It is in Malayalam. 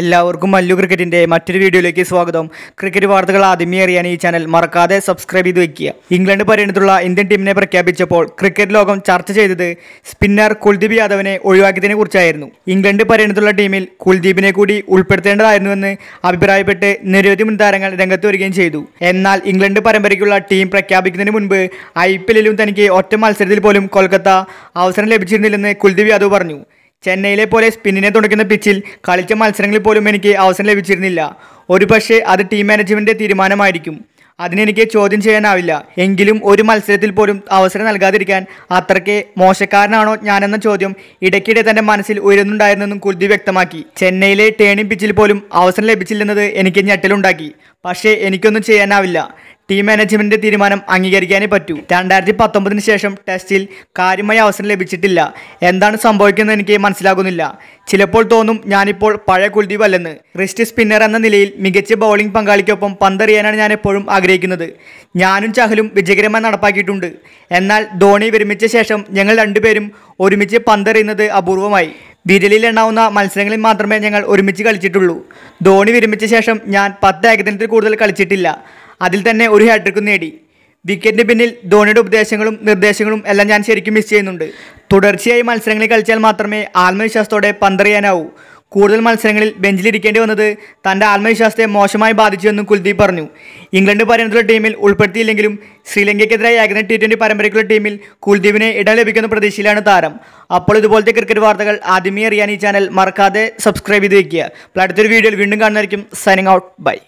എല്ലാവർക്കും മല്ലു ക്രിക്കറ്റിൻ്റെ മറ്റൊരു വീഡിയോയിലേക്ക് സ്വാഗതം ക്രിക്കറ്റ് വാർത്തകൾ ആദ്യമേ അറിയാൻ ഈ ചാനൽ മറക്കാതെ സബ്സ്ക്രൈബ് ചെയ്ത് വയ്ക്കുക ഇംഗ്ലണ്ട് പര്യടനത്തിലുള്ള ഇന്ത്യൻ ടീമിനെ പ്രഖ്യാപിച്ചപ്പോൾ ക്രിക്കറ്റ് ലോകം ചർച്ച ചെയ്തത് സ്പിന്നർ കുൽദീപ് യാദവിനെ ഒഴിവാക്കിയതിനെ കുറിച്ചായിരുന്നു ഇംഗ്ലണ്ട് പര്യടനത്തിലുള്ള ടീമിൽ കുൽദീപിനെ കൂടി ഉൾപ്പെടുത്തേണ്ടതായിരുന്നുവെന്ന് അഭിപ്രായപ്പെട്ട് നിരവധി മുൻ താരങ്ങൾ രംഗത്ത് വരികയും ചെയ്തു എന്നാൽ ഇംഗ്ലണ്ട് പരമ്പരയ്ക്കുള്ള ടീം പ്രഖ്യാപിക്കുന്നതിന് മുൻപ് ഐ പി എല്ലിലും തനിക്ക് ഒറ്റ മത്സരത്തിൽ പോലും കൊൽക്കത്ത അവസരം ലഭിച്ചിരുന്നില്ലെന്ന് കുൽദീപ് യാദവ് പറഞ്ഞു ചെന്നൈയിലെ പോലെ സ്പിന്നിനെ തുണയ്ക്കുന്ന പിച്ചിൽ കളിച്ച മത്സരങ്ങളിൽ പോലും എനിക്ക് അവസരം ലഭിച്ചിരുന്നില്ല ഒരുപക്ഷെ അത് ടീം മാനേജ്മെൻ്റ് തീരുമാനമായിരിക്കും അതിനെനിക്ക് ചോദ്യം ചെയ്യാനാവില്ല എങ്കിലും ഒരു മത്സരത്തിൽ പോലും അവസരം നൽകാതിരിക്കാൻ അത്രയ്ക്ക് മോശക്കാരനാണോ ഞാനെന്ന ചോദ്യം ഇടയ്ക്കിടെ തൻ്റെ മനസ്സിൽ ഉയരുന്നുണ്ടായിരുന്നെന്നും കുൽദി വ്യക്തമാക്കി ചെന്നൈയിലെ ടേണിംഗ് പിച്ചിൽ പോലും അവസരം ലഭിച്ചില്ലെന്നത് എനിക്ക് ഞെട്ടലുണ്ടാക്കി പക്ഷേ എനിക്കൊന്നും ചെയ്യാനാവില്ല ടീം മാനേജ്മെന്റിന്റെ തീരുമാനം അംഗീകരിക്കാനേ പറ്റൂ രണ്ടായിരത്തി പത്തൊമ്പതിന് ശേഷം ടെസ്റ്റിൽ കാര്യമായ അവസരം ലഭിച്ചിട്ടില്ല എന്താണ് സംഭവിക്കുന്നത് എനിക്ക് മനസ്സിലാകുന്നില്ല ചിലപ്പോൾ തോന്നും ഞാനിപ്പോൾ പഴയ കുൽദീപ് അല്ലെന്ന് റിസ്റ്റ് സ്പിന്നർ എന്ന നിലയിൽ മികച്ച ബൗളിംഗ് പങ്കാളിക്കൊപ്പം പന്തെറിയാനാണ് ഞാൻ എപ്പോഴും ആഗ്രഹിക്കുന്നത് ഞാനും ചഹലും വിജയകരമായി നടപ്പാക്കിയിട്ടുണ്ട് എന്നാൽ ധോണി വിരമിച്ച ശേഷം ഞങ്ങൾ രണ്ടുപേരും ഒരുമിച്ച് പന്തെറിയുന്നത് അപൂർവമായി എണ്ണാവുന്ന മത്സരങ്ങളിൽ മാത്രമേ ഞങ്ങൾ ഒരുമിച്ച് കളിച്ചിട്ടുള്ളൂ ധോണി വിരമിച്ച ശേഷം ഞാൻ പത്ത് ഏകദിനത്തിൽ കൂടുതൽ കളിച്ചിട്ടില്ല അതിൽ തന്നെ ഒരു ഹാട്രിക്കും നേടി വിക്കറ്റിന് പിന്നിൽ ധോണിയുടെ ഉപദേശങ്ങളും നിർദ്ദേശങ്ങളും എല്ലാം ഞാൻ ശരിക്കും മിസ് ചെയ്യുന്നുണ്ട് തുടർച്ചയായി മത്സരങ്ങളിൽ കളിച്ചാൽ മാത്രമേ ആത്മവിശ്വാസത്തോടെ പന്തറിയാനാവൂ കൂടുതൽ മത്സരങ്ങളിൽ ബെഞ്ചിലിരിക്കേണ്ടി വന്നത് തൻ്റെ ആത്മവിശ്വാസത്തെ മോശമായി ബാധിച്ചുവെന്നും കുൽദീപ് പറഞ്ഞു ഇംഗ്ലണ്ട് പരിണത്തുള്ള ടീമിൽ ഉൾപ്പെടുത്തിയില്ലെങ്കിലും ശ്രീലങ്കയ്ക്കെതിരായ ഏകദിന ടി ട്വൻ്റി പരമ്പരയ്ക്കുള്ള ടീമിൽ കുൽദീപിന് ഇടം ലഭിക്കുന്ന പ്രതീക്ഷയിലാണ് താരം അപ്പോൾ ഇതുപോലത്തെ ക്രിക്കറ്റ് വാർത്തകൾ ആദ്യമേ അറിയാൻ ഈ ചാനൽ മറക്കാതെ സബ്സ്ക്രൈബ് ചെയ്ത് വയ്ക്കുക അടുത്തൊരു വീഡിയോയിൽ വീണ്ടും കാണുന്നതായിരിക്കും സൈനിങ് ഔട്ട് ബൈ